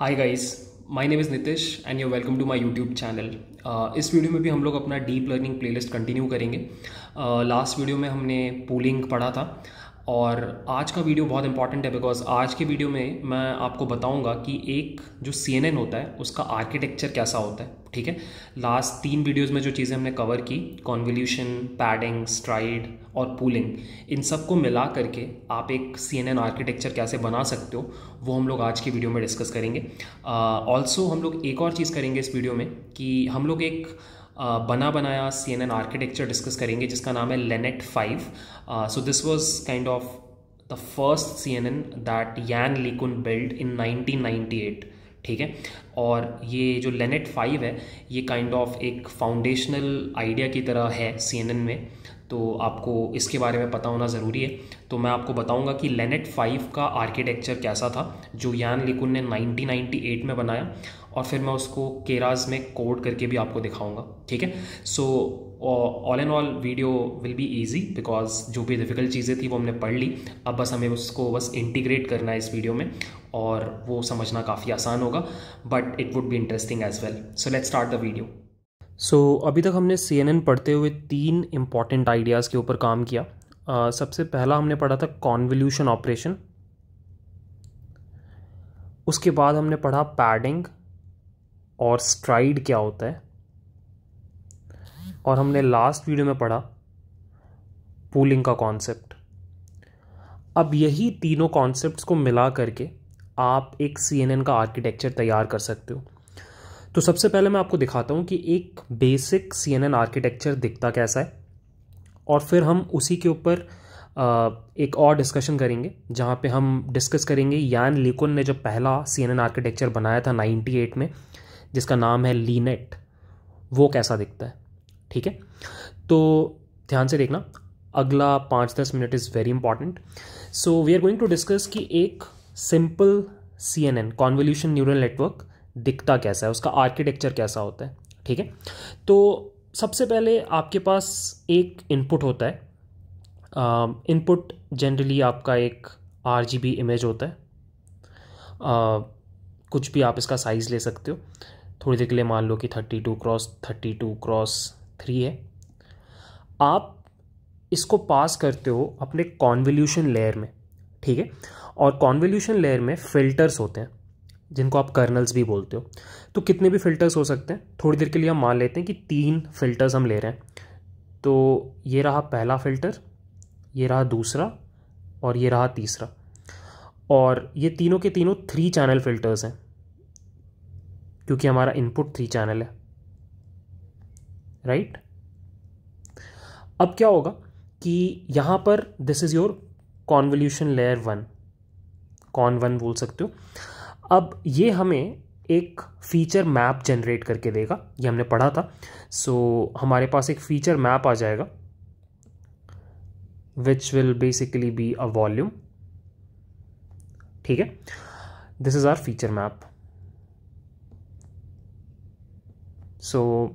Hi guys my name is Nitish and you welcome to my YouTube channel इस video में भी हम लोग अपना डीप लर्निंग प्लेलिस्ट कंटिन्यू करेंगे लास्ट uh, वीडियो में हमने पोलिंग पढ़ा था और आज का वीडियो बहुत इंपॉर्टेंट है बिकॉज आज के वीडियो में मैं आपको बताऊंगा कि एक जो सी होता है उसका आर्किटेक्चर कैसा होता है ठीक है लास्ट तीन वीडियोस में जो चीज़ें हमने कवर की कॉन्वल्यूशन पैडिंग स्ट्राइड और पूलिंग इन सब को मिला करके आप एक सी आर्किटेक्चर कैसे बना सकते हो वो हम लोग आज की वीडियो में डिस्कस करेंगे ऑल्सो uh, हम लोग एक और चीज़ करेंगे इस वीडियो में कि हम लोग एक बना बनाया C N N architecture discuss करेंगे जिसका नाम है LeNet five so this was kind of the first C N N that Yann LeCun build in nineteen eight ठीक है और ये जो लेनेट फाइव है ये काइंड ऑफ एक फाउंडेशनल आइडिया की तरह है सी एन एन में तो आपको इसके बारे में पता होना ज़रूरी है तो मैं आपको बताऊंगा कि लेनेट फाइव का आर्किटेक्चर कैसा था जो यान लिकुन ने 1998 में बनाया और फिर मैं उसको केराज में कोड करके भी आपको दिखाऊंगा ठीक है so all and all video will be easy because जो भी डिफ़िकल्ट चीज़ें थी वो हमने पढ़ ली अब बस हमें उसको बस इंटीग्रेट करना है इस वीडियो में और वो समझना काफ़ी आसान होगा but it would be interesting as well so let start the video सो अभी तक हमने सी पढ़ते हुए तीन इम्पॉर्टेंट आइडियाज़ के ऊपर काम किया Uh, सबसे पहला हमने पढ़ा था कॉन्वल्यूशन ऑपरेशन उसके बाद हमने पढ़ा पैडिंग और स्ट्राइड क्या होता है और हमने लास्ट वीडियो में पढ़ा पूलिंग का कॉन्सेप्ट अब यही तीनों कॉन्सेप्ट्स को मिला करके आप एक सी का आर्किटेक्चर तैयार कर सकते हो तो सबसे पहले मैं आपको दिखाता हूँ कि एक बेसिक सी आर्किटेक्चर दिखता कैसा है और फिर हम उसी के ऊपर एक और डिस्कशन करेंगे जहाँ पे हम डिस्कस करेंगे यान लिकुन ने जब पहला सी एन एन आर्किटेक्चर बनाया था 98 में जिसका नाम है लीनेट वो कैसा दिखता है ठीक है तो ध्यान से देखना अगला पाँच दस minute is very important so we are going to discuss कि एक simple C N N convolution neural network दिखता कैसा है उसका आर्किटेक्चर कैसा होता है ठीक है तो सबसे पहले आपके पास एक इनपुट होता है इनपुट जनरली आपका एक आर इमेज होता है uh, कुछ भी आप इसका साइज़ ले सकते हो थोड़ी देर के लिए मान लो कि thirty two cross thirty two cross three है आप इसको पास करते हो अपने कॉन्वल्यूशन लेयर में ठीक है और कॉन्वल्यूशन लेयर में फिल्टर्स होते हैं जिनको आप कर्नल्स भी बोलते हो तो कितने भी फिल्टर्स हो सकते हैं थोड़ी देर के लिए हम मान लेते हैं कि तीन फिल्टर्स हम ले रहे हैं तो ये रहा पहला फिल्टर ये रहा दूसरा और ये रहा तीसरा और ये तीनों के तीनों थ्री चैनल फिल्टर्स हैं क्योंकि हमारा इनपुट थ्री चैनल है राइट right? अब क्या होगा कि यहां पर this is your convolution layer one conv one बोल सकते हो अब ये हमें एक फीचर मैप जनरेट करके देगा ये हमने पढ़ा था सो so, हमारे पास एक फीचर मैप आ जाएगा which will basically be a volume ठीक है this is our feature map so so,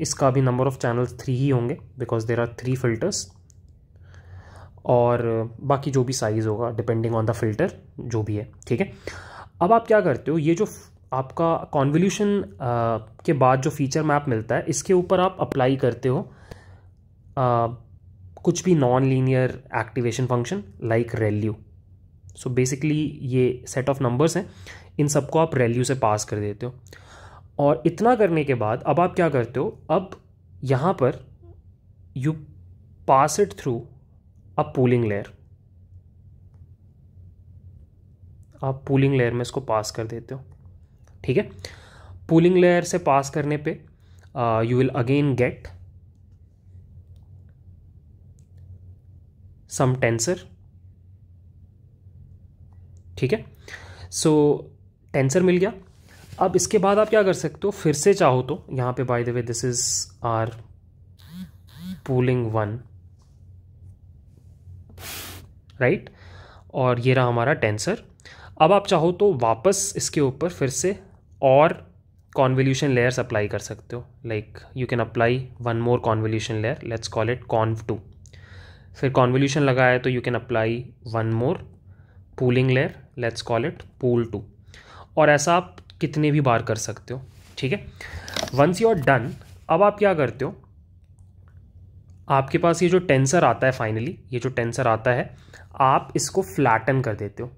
इसका भी नंबर ऑफ़ चैनल्स थ्री ही होंगे because there are three filters और बाकी जो भी साइज़ होगा डिपेंडिंग ऑन द फिल्टर जो भी है ठीक है अब आप क्या करते हो ये जो आपका कॉन्वल्यूशन के बाद जो फीचर मैप मिलता है इसके ऊपर आप अप्लाई करते हो आ, कुछ भी non linear activation function like ReLU so basically ये सेट ऑफ नंबर्स हैं इन सबको आप रेल्यू से पास कर देते हो और इतना करने के बाद अब आप क्या करते हो अब यहाँ पर you pass it through a pooling layer आप पूलिंग लेयर में इसको पास कर देते हो ठीक है पूलिंग लेयर से पास करने पे you will again get some tensor ठीक है सो टेंसर मिल गया अब इसके बाद आप क्या कर सकते हो फिर से चाहो तो यहाँ पे by the way this is our pooling one right और ये रहा हमारा टेंसर अब आप चाहो तो वापस इसके ऊपर फिर से और कॉन्वल्यूशन लेयर्स अप्लाई कर सकते हो like you can apply one more convolution layer let's call it conv two फिर कॉन्वल्यूशन लगाया तो you can apply one more pooling layer let's call it pool two और ऐसा आप कितने भी बार कर सकते हो ठीक है वंस यू आर डन अब आप क्या करते हो आपके पास ये जो टेंसर आता है फाइनली ये जो टेंसर आता है आप इसको फ्लैटन कर देते हो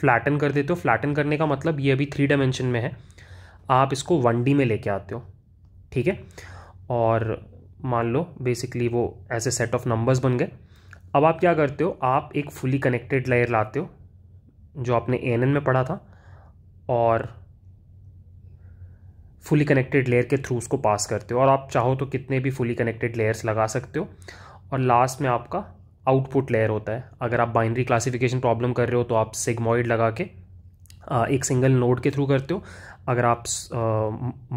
फ्लैटन कर देते हो फ्लैटन करने का मतलब ये अभी थ्री डायमेंशन में है आप इसको वन डी में लेके आते हो ठीक है और मान लो बेसिकली वो as a set of numbers बन गए अब आप क्या करते हो आप एक फुली कनेक्टेड लेयर लाते हो जो आपने एन में पढ़ा था और फुली कनेक्टेड लेयर के थ्रू उसको पास करते हो और आप चाहो तो कितने भी फुली कनेक्टेड लेयर्स लगा सकते हो और लास्ट में आपका आउटपुट लेयर होता है अगर आप बाइनरी क्लासिफिकेशन प्रॉब्लम कर रहे हो तो आप सिगमोइड लगा के एक सिंगल नोड के थ्रू करते हो अगर आप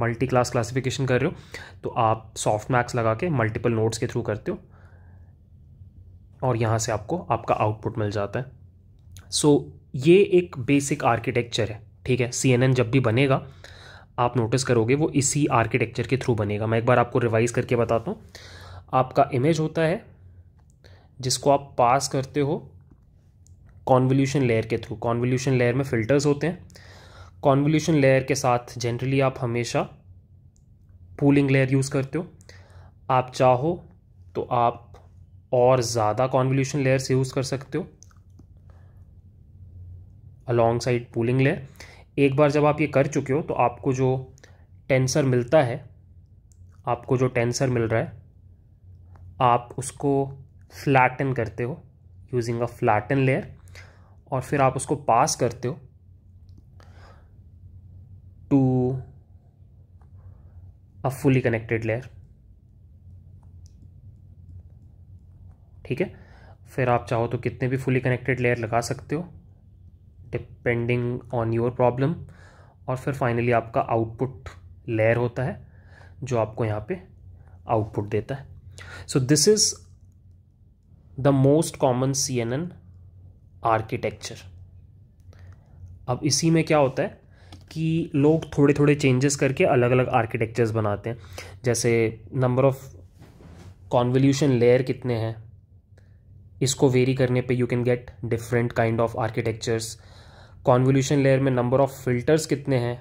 मल्टी क्लास क्लासिफिकेशन कर रहे हो तो आप सॉफ्ट मैक्स लगा के मल्टीपल नोड्स के थ्रू करते हो और यहाँ से आपको आपका आउटपुट मिल जाता है सो so, ये एक बेसिक आर्किटेक्चर है ठीक है सी जब भी बनेगा आप नोटिस करोगे वो इसी आर्किटेक्चर के थ्रू बनेगा मैं एक बार आपको रिवाइज करके बताता हूँ आपका इमेज होता है जिसको आप पास करते हो कॉन्वोल्यूशन लेयर के थ्रू कॉन्वोल्यूशन लेयर में फ़िल्टर्स होते हैं कॉन्वोल्यूशन लेयर के साथ जनरली आप हमेशा पूलिंग लेयर यूज़ करते हो आप चाहो तो आप और ज़्यादा कॉन्वोल्यूशन से यूज़ कर सकते हो अलॉन्ग साइड पुलिंग लेयर एक बार जब आप ये कर चुके हो तो आपको जो टेंसर मिलता है आपको जो टेंसर मिल रहा है आप उसको फ्लैटन करते हो यूजिंग अ फ्लैटन लेयर और फिर आप उसको पास करते हो to a fully connected layer ठीक है फिर आप चाहो तो कितने भी फुली कनेक्टेड लेयर लगा सकते हो डिपेंडिंग ऑन योर प्रॉब्लम और फिर फाइनली आपका आउटपुट लेयर होता है जो आपको यहाँ पे आउटपुट देता है so this is the most common C N N architecture अब इसी में क्या होता है कि लोग थोड़े थोड़े चेंजेस करके अलग अलग आर्किटेक्चर्स बनाते हैं जैसे नंबर ऑफ कॉन्वल्यूशन लेयर कितने हैं इसको वेरी करने पे you can get different kind of architectures convolution layer में नंबर ऑफ फिल्टर्स कितने हैं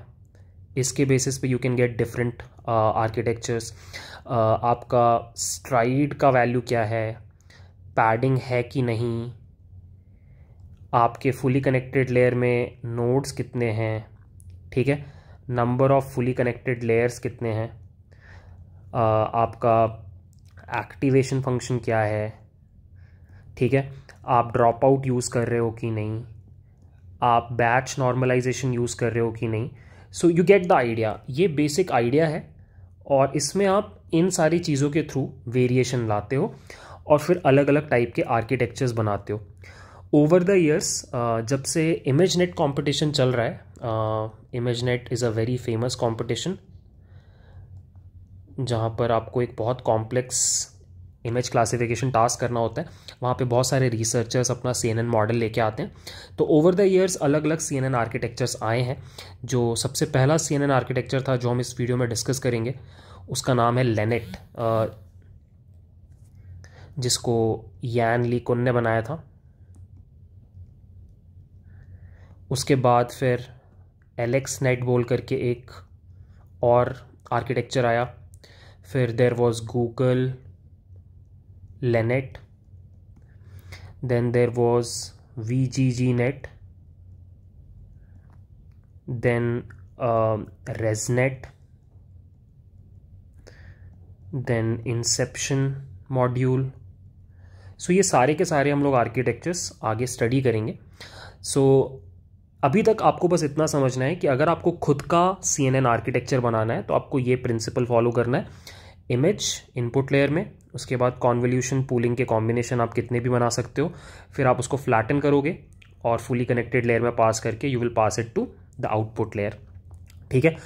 इसके बेसिस पे you can get different architectures आपका स्ट्राइड का वैल्यू क्या है पैडिंग है कि नहीं आपके फुली कनेक्टेड लेयर में नोड्स कितने हैं ठीक है number of fully connected layers कितने हैं uh, आपका एक्टिवेशन फंक्शन क्या है ठीक है आप ड्रॉप आउट यूज़ कर रहे हो कि नहीं आप बैच नॉर्मलाइजेशन यूज़ कर रहे हो कि नहीं so you get the idea ये बेसिक आइडिया है और इसमें आप इन सारी चीज़ों के थ्रू वेरिएशन लाते हो और फिर अलग अलग टाइप के आर्किटेक्चर्स बनाते हो ओवर द ईयर्स जब से इमेज नेट कॉम्पिटिशन चल रहा है ImageNet is a very famous competition जहाँ पर आपको एक बहुत कॉम्प्लेक्स इमेज क्लासिफिकेशन टास्क करना होता है वहाँ पे बहुत सारे रिसर्चर्स अपना सी मॉडल लेके आते हैं तो ओवर द ईयर्स अलग अलग सी आर्किटेक्चर्स आए हैं जो सबसे पहला सी आर्किटेक्चर था जो हम इस वीडियो में डिस्कस करेंगे उसका नाम है लेनेट जिसको यान ली कुन ने बनाया था उसके बाद फिर एलेक्स नेट बोल करके एक और आर्किटेक्चर आया फिर there was Google Lenet. Then there was net Then uh, ResNet. Then Inception module so so, ये सारे के सारे हम लोग आर्किटेक्चर्स आगे स्टडी करेंगे सो so, अभी तक आपको बस इतना समझना है कि अगर आपको खुद का सी एन एन आर्किटेक्चर बनाना है तो आपको ये प्रिंसिपल फॉलो करना है इमेज इनपुट लेयर में उसके बाद कॉन्वल्यूशन पूलिंग के कॉम्बिनेशन आप कितने भी बना सकते हो फिर आप उसको फ्लैटन करोगे और फुली कनेक्टेड लेयर में पास करके you will pass it to the output layer ठीक है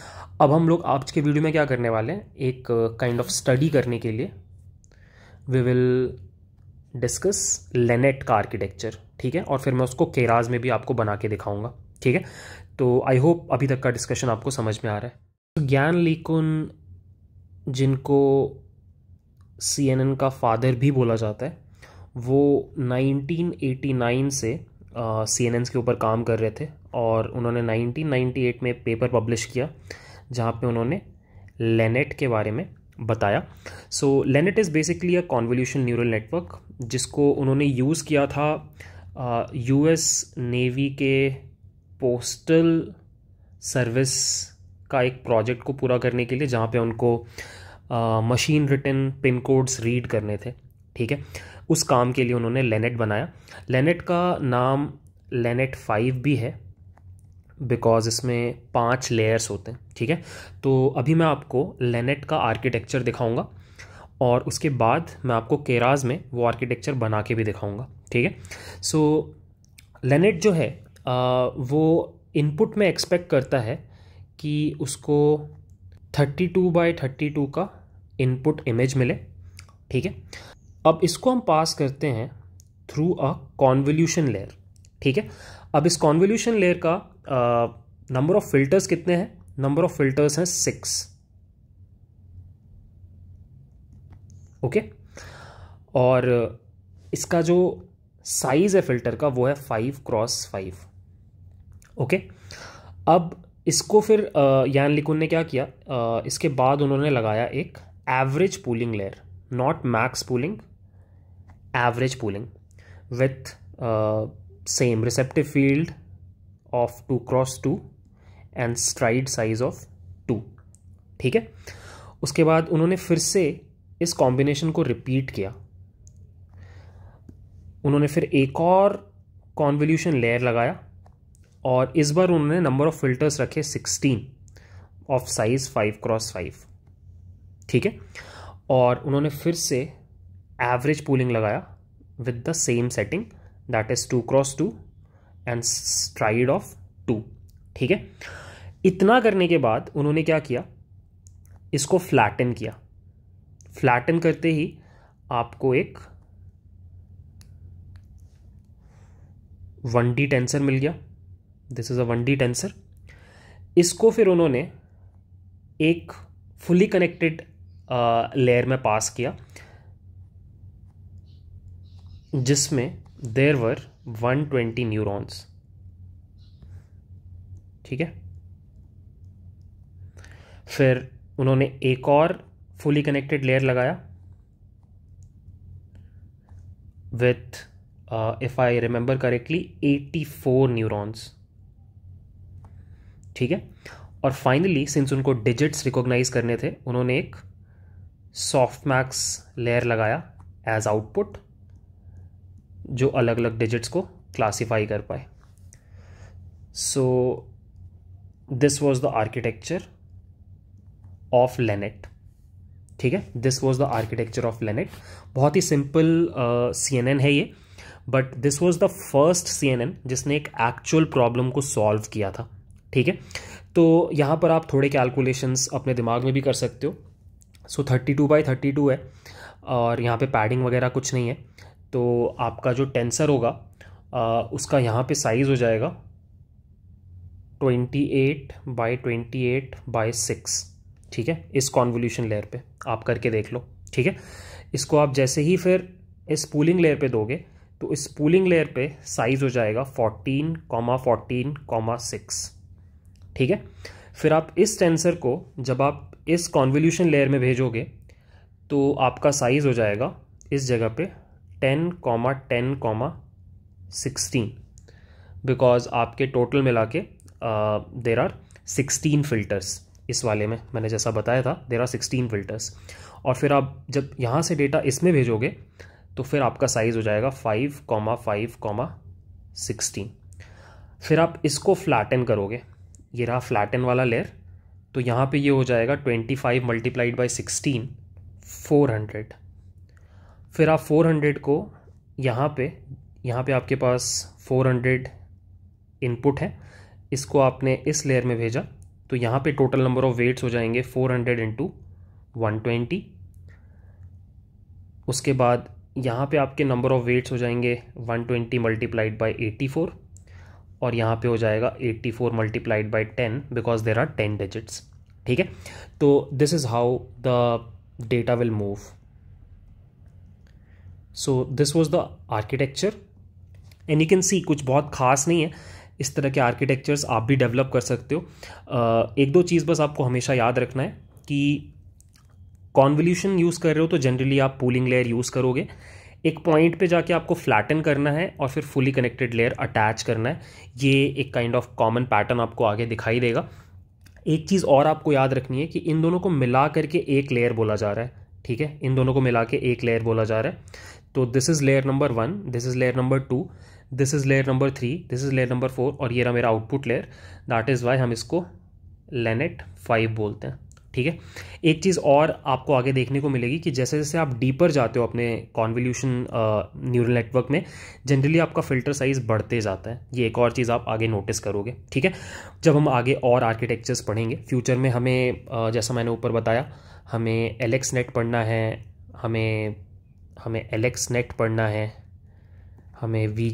अब हम लोग आज के वीडियो में क्या करने वाले हैं एक काइंड ऑफ स्टडी करने के लिए वी विल डिस्कस लेनेट का आर्किटेक्चर ठीक है और फिर मैं उसको केराज में भी आपको बना के दिखाऊंगा ठीक है तो आई होप अभी तक का डिस्कशन आपको समझ में आ रहा है तो ज्ञान लेकुन जिनको एन का फादर भी बोला जाता है वो 1989 से सी एन के ऊपर काम कर रहे थे और उन्होंने 1998 में पेपर पब्लिश किया जहाँ पे उन्होंने लेनेट के बारे में बताया so LeNet is basically a convolution neural network जिसको उन्होंने यूज़ किया था यू एस नेवी के पोस्टल सर्विस का एक प्रोजेक्ट को पूरा करने के लिए जहाँ पे उनको uh, machine written pin codes read करने थे ठीक है उस काम के लिए उन्होंने लेनेट बनाया लेनेट का नाम लेनेट फाइव भी है बिकॉज इसमें पांच लेयर्स होते हैं ठीक है तो अभी मैं आपको लेनेट का आर्किटेक्चर दिखाऊंगा और उसके बाद मैं आपको केराज में वो आर्किटेक्चर बना के भी दिखाऊंगा ठीक है सो लेनेट जो है आ, वो इनपुट में एक्सपेक्ट करता है कि उसको thirty two by thirty two का इनपुट इमेज मिले ठीक है अब इसको हम पास करते हैं थ्रू अ कॉन्वल्यूशन लेयर ठीक है अब इस कॉन्वल्यूशन लेयर का नंबर ऑफ फिल्टर्स कितने हैं नंबर ऑफ फिल्टर्स हैं सिक्स ओके और इसका जो साइज़ है फ़िल्टर का वो है फाइव क्रॉस फाइव ओके अब इसको फिर यान लिकुन ने क्या किया इसके बाद उन्होंने लगाया एक average pooling layer not max pooling average pooling with same receptive field of two cross two and stride size of two ठीक है उसके बाद उन्होंने फिर से इस कॉम्बिनेशन को रिपीट किया उन्होंने फिर एक और कॉन्वल्यूशन लेयर लगाया और इस बार उन्होंने नंबर ऑफ फिल्टर्स रखे sixteen of size five cross five ठीक है और उन्होंने फिर से एवरेज पूलिंग लगाया with the same setting that is two cross two and stride of two ठीक है इतना करने के बाद उन्होंने क्या किया इसको फ्लैटन किया फ्लैटन करते ही आपको एक वन डी टेंसर मिल गया this is a one D tensor इसको फिर उन्होंने एक फुली कनेक्टेड लेयर में पास किया जिसमें देर वर 120 न्यूरोन्स ठीक है फिर उन्होंने एक और फुली कनेक्टेड लेयर लगाया with if I remember correctly 84 neurons ठीक है और फाइनली सिंस उनको डिजिट्स रिकॉग्नाइज करने थे उन्होंने एक सॉफ्ट मैक्स लेयर लगाया एज आउटपुट जो अलग अलग डिजिट्स को क्लासीफाई कर पाए so this was the architecture of LeNet ठीक है this was the architecture of LeNet बहुत ही सिंपल सी एन एन है ये but this was the first C N N जिसने एक एक्चुअल प्रॉब्लम को सॉल्व किया था ठीक है तो यहाँ पर आप थोड़े कैलकुलेशंस अपने दिमाग में भी कर सकते हो so thirty two by thirty two है और यहाँ पे पैडिंग वगैरह कुछ नहीं है तो आपका जो टेंसर होगा आ, उसका यहाँ पे साइज़ हो जाएगा twenty eight by twenty eight by six ठीक है इस कॉन्वोल्यूशन लेयर पे आप करके देख लो ठीक है इसको आप जैसे ही फिर इस पूलिंग लेयर पे दोगे तो इस पूलिंग लेयर पे साइज़ हो जाएगा fourteen comma fourteen comma six ठीक है फिर आप इस टेंसर को जब आप इस कॉन्वोल्यूशन लेयर में भेजोगे तो आपका साइज़ हो जाएगा इस जगह पे ten comma ten comma sixteen because आपके टोटल मिला के देर आर सिक्सटीन फ़िल्टर्स इस वाले में मैंने जैसा बताया था देर आर सिक्सटीन फ़िल्टर्स और फिर आप जब यहाँ से डेटा इसमें भेजोगे तो फिर आपका साइज़ हो जाएगा five comma five comma sixteen फिर आप इसको फ्लैटन करोगे ये रहा फ्लैटन वाला लेयर तो यहाँ पे ये हो जाएगा twenty five multiplied by sixteen four hundred फिर आप फोर हंड्रेड को यहाँ पे यहाँ पे आपके पास फोर हंड्रेड इनपुट है इसको आपने इस लेयर में भेजा तो यहाँ पे टोटल नंबर ऑफ वेट्स हो जाएंगे four hundred into one twenty उसके बाद यहाँ पे आपके नंबर ऑफ वेट्स हो जाएंगे one twenty multiplied by eighty four और यहाँ पे हो जाएगा 84 four multiplied by ten because there are ten digits ठीक है तो this is how the data will move so this was the architecture and you can see कुछ बहुत खास नहीं है इस तरह के आर्किटेक्चर्स आप भी डेवलप कर सकते हो एक दो चीज़ बस आपको हमेशा याद रखना है कि कॉन्वल्यूशन यूज़ कर रहे हो तो जनरली आप पूलिंग लेयर यूज़ करोगे एक पॉइंट पे जाके आपको फ्लैटन करना है और फिर फुली कनेक्टेड लेयर अटैच करना है ये एक काइंड ऑफ कॉमन पैटर्न आपको आगे दिखाई देगा एक चीज़ और आपको याद रखनी है कि इन दोनों को मिला करके एक लेयर बोला जा रहा है ठीक है इन दोनों को मिला के एक लेयर बोला जा रहा है तो this is layer number one this is layer number two this is layer number three this is layer number four और ये रहा मेरा output layer that is why हम इसको लेनेट फाइव बोलते हैं ठीक है एक चीज़ और आपको आगे देखने को मिलेगी कि जैसे जैसे आप डीपर जाते हो अपने कॉन्वल्यूशन न्यूरल नेटवर्क में जनरली आपका फिल्टर साइज बढ़ते जाता है ये एक और चीज़ आप आगे नोटिस करोगे ठीक है जब हम आगे और आर्किटेक्चर्स पढ़ेंगे फ्यूचर में हमें जैसा मैंने ऊपर बताया हमें एलेक्स नेट पढ़ना है हमें हमें एलेक्स नेट पढ़ना है हमें वी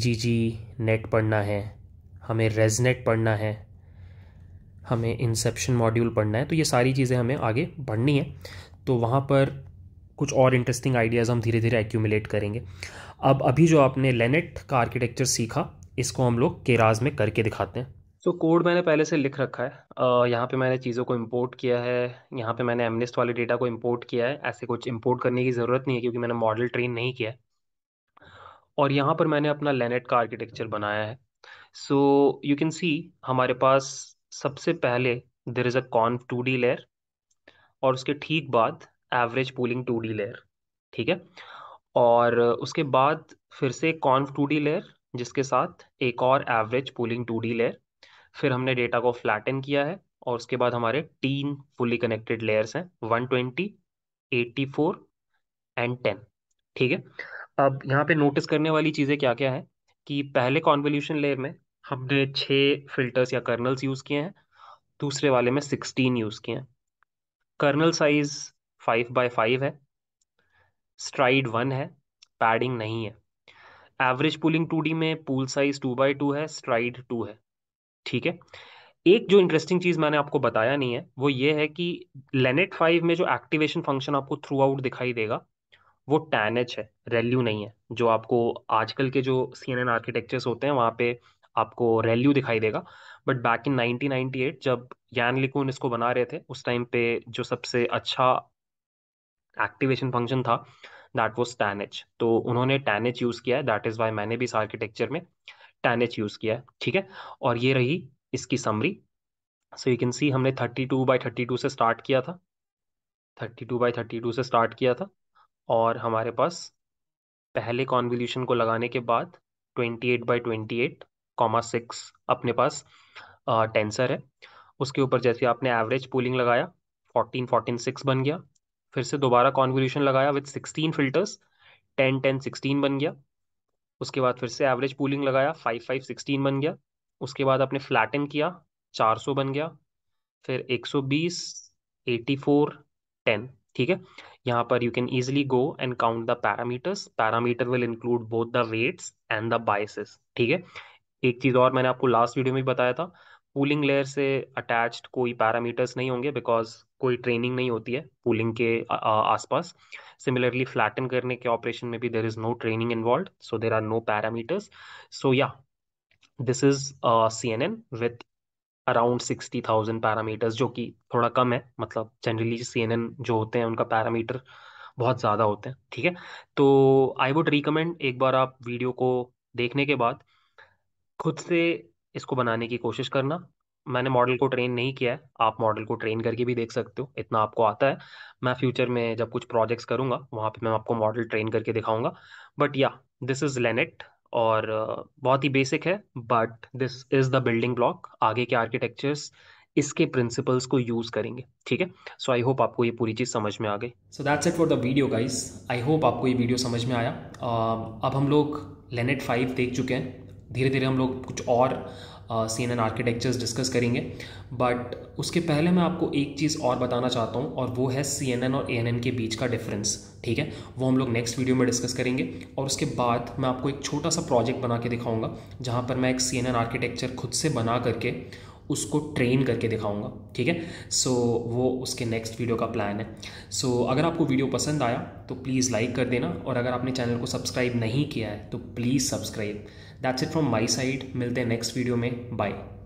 नेट पढ़ना है हमें रेजनेट पढ़ना है हमें इंसेप्शन मॉड्यूल पढ़ना है तो ये सारी चीज़ें हमें आगे पढ़नी है तो वहाँ पर कुछ और इंटरेस्टिंग आइडियाज़ हम धीरे धीरे एक्यूमुलेट करेंगे अब अभी जो आपने लेनेट का आर्किटेक्चर सीखा इसको हम लोग केराज में करके दिखाते हैं सो so, कोड मैंने पहले से लिख रखा है uh, यहाँ पे मैंने चीज़ों को इंपोर्ट किया है यहाँ पे मैंने एमनेस्ट वाले डेटा को इंपोर्ट किया है ऐसे कुछ इंपोर्ट करने की ज़रूरत नहीं है क्योंकि मैंने मॉडल ट्रेन नहीं किया है और यहाँ पर मैंने अपना लेनेट का आर्किटेक्चर बनाया है सो यू कैन सी हमारे पास सबसे पहले there is a conv two D layer और उसके ठीक बाद average pooling two D layer ठीक है और उसके बाद फिर से कॉन टू डी लेयर जिसके साथ एक और average pooling two D layer फिर हमने डेटा को फ्लैटन किया है और उसके बाद हमारे तीन फुली कनेक्टेड लेयर्स हैं one twenty eighty four and ten ठीक है अब यहाँ पे नोटिस करने वाली चीज़ें क्या क्या है कि पहले कॉन्वोल्यूशन लेयर में हमने छः फिल्टर्स या कर्नल्स यूज़ किए हैं दूसरे वाले में सिक्सटीन यूज़ किए हैं kernel size five by five है स्ट्राइड वन है पैडिंग नहीं है एवरेज पुलिंग टू डी में pool size two by two है स्ट्राइड टू है ठीक है एक जो इंटरेस्टिंग चीज़ मैंने आपको बताया नहीं है वो ये है कि लेनेट फाइव में जो एक्टिवेशन फंक्शन आपको थ्रू आउट दिखाई देगा वो टैन है रेल्यू नहीं है जो आपको आजकल के जो सी एन एन आर्किटेक्चर्स होते हैं वहाँ पे आपको रैल्यू दिखाई देगा बट बैक इन 1998 जब यान लिकून इसको बना रहे थे उस टाइम पे जो सबसे अच्छा एक्टिवेशन फंक्शन था दैट वॉज टैनेच तो उन्होंने टैनेच यूज़ किया है दैट इज़ वाई मैंने भी इस आर्किटेक्चर में टैनेच यूज़ किया है ठीक है और ये रही इसकी summary so you can see हमने thirty two by thirty two से स्टार्ट किया था thirty two by thirty two से स्टार्ट किया था और हमारे पास पहले कॉन्वल्यूशन को लगाने के बाद twenty eight by twenty eight comma six अपने पास टेंसर है उसके ऊपर जैसे आपने एवरेज पूलिंग लगाया फोर्टीन फोर्टीन सिक्स बन गया फिर से दोबारा कॉन्वोल्यूशन लगाया with sixteen filters ten ten sixteen बन गया उसके बाद फिर से एवरेज पूलिंग लगाया फाइव फाइव सिक्सटीन बन गया उसके बाद आपने इन किया चार सौ बन गया फिर एक सौ बीस एटी फोर टेन ठीक है यहाँ पर you can easily go and count the parameters parameter will include both the weights and the biases ठीक है एक चीज़ और मैंने आपको लास्ट वीडियो में बताया था पूलिंग लेयर से अटैच्ड कोई पैरामीटर्स नहीं होंगे बिकॉज कोई ट्रेनिंग नहीं होती है पूलिंग के आसपास सिमिलरली फ्लैटन करने के ऑपरेशन में भी there is no training involve so there are no parameters so yeah this is C N N with around sixty thousand parameters जो कि थोड़ा कम है मतलब जनरली सी एन एन जो होते हैं उनका पैरामीटर बहुत ज़्यादा होते हैं ठीक है तो आई वुड रिकमेंड एक बार आप वीडियो को देखने के बाद खुद से इसको बनाने की कोशिश करना मैंने मॉडल को ट्रेन नहीं किया है आप मॉडल को ट्रेन करके भी देख सकते हो इतना आपको आता है मैं फ्यूचर में जब कुछ प्रोजेक्ट्स करूँगा वहाँ पे मैं आपको मॉडल ट्रेन करके दिखाऊंगा बट या दिस इज़ लेनेट और बहुत ही बेसिक है but this is the building block आगे के आर्किटेक्चर्स इसके प्रिंसिपल्स को यूज़ करेंगे ठीक है सो आई होप आपको ये पूरी चीज़ समझ में आ गई so that's it for the video guys I hope आपको ये वीडियो समझ में आया uh, अब हम लोग लेनेट फाइव देख चुके हैं धीरे धीरे हम लोग कुछ और C N N architectures discuss करेंगे बट उसके पहले मैं आपको एक चीज़ और बताना चाहता हूँ और वो है सी एन एन और ए एन एन के बीच का डिफरेंस ठीक है वो हम लोग नेक्स्ट वीडियो में डिस्कस करेंगे और उसके बाद मैं आपको एक छोटा सा प्रोजेक्ट बना के दिखाऊंगा जहाँ पर मैं एक सी एन एन आर्किटेक्चर खुद से बना करके उसको ट्रेन करके दिखाऊंगा ठीक है सो so, वो उसके नेक्स्ट वीडियो का प्लान है सो so, अगर आपको वीडियो पसंद आया तो प्लीज़ लाइक कर देना और अगर आपने चैनल को सब्सक्राइब नहीं किया है तो please subscribe that's it from my side मिलते हैं नेक्स्ट वीडियो में बाय